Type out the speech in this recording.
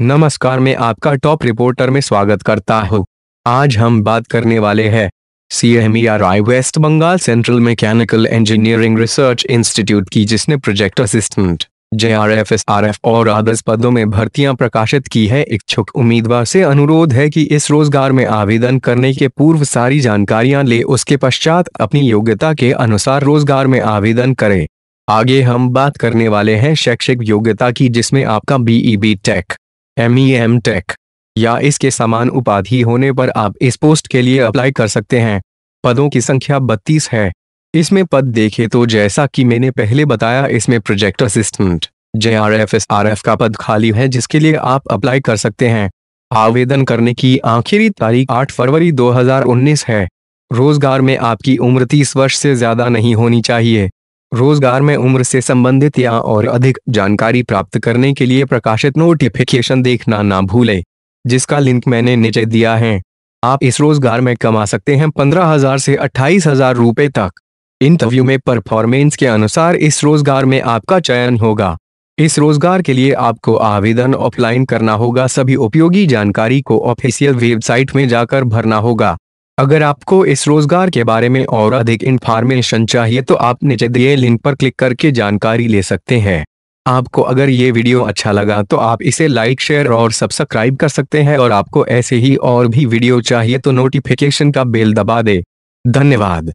नमस्कार मैं आपका टॉप रिपोर्टर में स्वागत करता हूँ आज हम बात करने वाले हैं CMERI West Bengal Central Mechanical Engineering Research Institute की जिसने project assistant J R F S R F और आदर्श पदों में भर्तियां प्रकाशित की है इच्छुक उम्मीदवार से अनुरोध है कि इस रोजगार में आवेदन करने के पूर्व सारी जानकारियां ले उसके पश्चात अपनी योग्यता के अनुसार रोजगार में आवेदन करें आगे हम बात करने वाले हैं शैक्षिक योग्यता की जिसमें आपका BE B tech M E M tech या इसके समान उपाधि होने पर आप इस पोस्ट के लिए अप्लाई कर सकते हैं पदों की संख्या बत्तीस है इसमें पद देखे तो जैसा कि मैंने पहले बताया इसमें project assistant J R F S R F का पद खाली है जिसके लिए आप अप्लाई कर सकते हैं आवेदन करने की आखिरी तारीख 8 फरवरी 2019 है रोजगार में आपकी उम्र 30 वर्ष से ज्यादा नहीं होनी चाहिए रोजगार में उम्र से संबंधित या और अधिक जानकारी प्राप्त करने के लिए प्रकाशित नोटिफिकेशन देखना ना भूलें जिसका लिंक मैंने नीचे दिया है आप इस रोजगार में कमा सकते हैं पंद्रह हजार से अट्ठाईस हजार रुपए तक इंटरव्यू में परफॉर्मेंस के अनुसार इस रोजगार में आपका चयन होगा इस रोजगार के लिए आपको आवेदन ऑफलाइन करना होगा सभी उपयोगी जानकारी को ऑफिशियल वेबसाइट में जाकर भरना होगा अगर आपको इस रोजगार के बारे में और अधिक इन्फॉर्मेशन चाहिए तो आप नीचे दिए लिंक पर क्लिक करके जानकारी ले सकते हैं आपको अगर ये वीडियो अच्छा लगा तो आप इसे लाइक शेयर और सब्सक्राइब कर सकते हैं और आपको ऐसे ही और भी वीडियो चाहिए तो नोटिफिकेशन का बेल दबा दे धन्यवाद